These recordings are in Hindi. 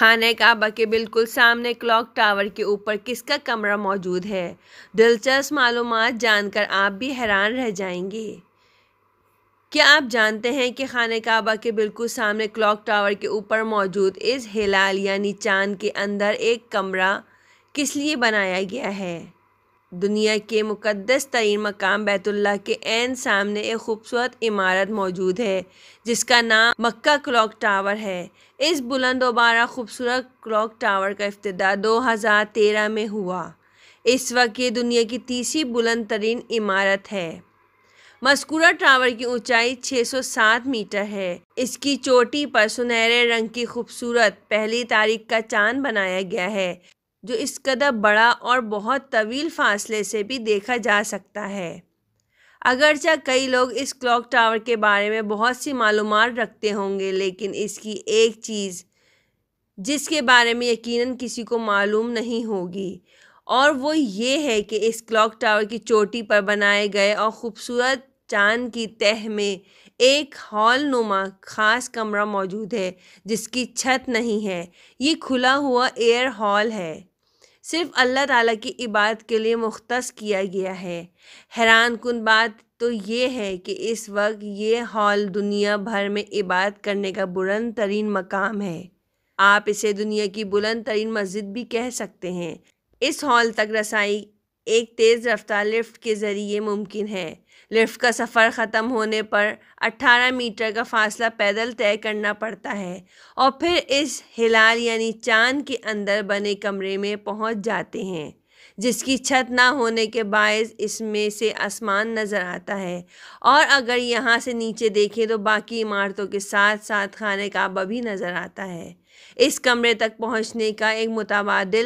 खाने काबा के बिल्कुल सामने क्लॉक टावर के ऊपर किसका कमरा मौजूद है दिलचस्प मालूम जानकर आप भी हैरान रह जाएंगे क्या आप जानते हैं कि खान काबा के बिल्कुल सामने क्लॉक टावर के ऊपर मौजूद इस हिलाल यानी चांद के अंदर एक कमरा किस लिए बनाया गया है दुनिया के मुक़दस तरीन मकाम बैतुल्ला के एन सामने एक खूबसूरत इमारत मौजूद है जिसका नाम मक्का क्लॉक टावर है इस बुलंद दोबारा खूबसूरत क्लॉक टावर का अफ्तः 2013 में हुआ इस वक्त ये दुनिया की तीसरी बुलंद तरीन इमारत है मस्कूरा टावर की ऊंचाई 607 मीटर है इसकी चोटी पर सुनहरे रंग की खूबसूरत पहली तारीख का चांद बनाया गया है जो इस कदर बड़ा और बहुत तवील फासले से भी देखा जा सकता है अगरचा कई लोग इस क्लॉक टावर के बारे में बहुत सी मालूम रखते होंगे लेकिन इसकी एक चीज़ जिसके बारे में यकीनन किसी को मालूम नहीं होगी और वो ये है कि इस क्लॉक टावर की चोटी पर बनाए गए और ख़ूबसूरत चांद की तह में एक हॉल नुमा ख़ास कमरा मौजूद है जिसकी छत नहीं है ये खुला हुआ एयर हॉल है सिर्फ अल्लाह ताला की इबादत के लिए मुख्त किया गया है हैरान कन बात तो ये है कि इस वक्त ये हॉल दुनिया भर में इबादत करने का बुलंद तरीन मकाम है आप इसे दुनिया की बुलंद तरीन मस्जिद भी कह सकते हैं इस हॉल तक रसाई एक तेज़ रफ्तार लिफ्ट के ज़रिए मुमकिन है लिफ्ट का सफ़र ख़त्म होने पर 18 मीटर का फासला पैदल तय करना पड़ता है और फिर इस हिलाल यानी चांद के अंदर बने कमरे में पहुंच जाते हैं जिसकी छत ना होने के बायस इसमें से आसमान नज़र आता है और अगर यहाँ से नीचे देखें तो बाकी इमारतों के साथ साथ खाने काबा भी नज़र आता है इस कमरे तक पहुँचने का एक मुतबाद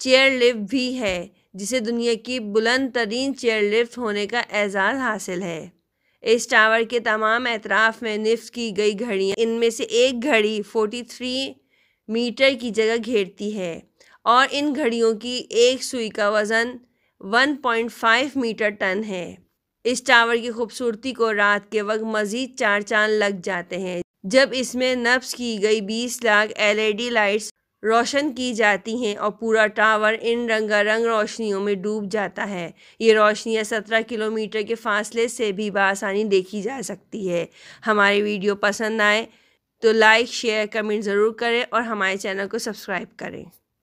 चेयर लिफ्ट भी है जिसे दुनिया की बुलंद तरीन चेयरलिफ्ट होने का एजाज़ हासिल है इस टावर के तमाम एतराफ़ में निफ्ट की गई घड़ियाँ इनमें से एक घड़ी 43 मीटर की जगह घेरती है और इन घड़ियों की एक सुई का वज़न 1.5 मीटर टन है इस टावर की खूबसूरती को रात के वक्त मज़ीद चार चांद लग जाते हैं जब इसमें नब्स की गई 20 लाख एलईडी लाइट्स रोशन की जाती हैं और पूरा टावर इन रंगारंग रोशनियों में डूब जाता है ये रोशनियाँ सत्रह किलोमीटर के फासले से भी बसानी देखी जा सकती है हमारी वीडियो पसंद आए तो लाइक शेयर कमेंट ज़रूर करें और हमारे चैनल को सब्सक्राइब करें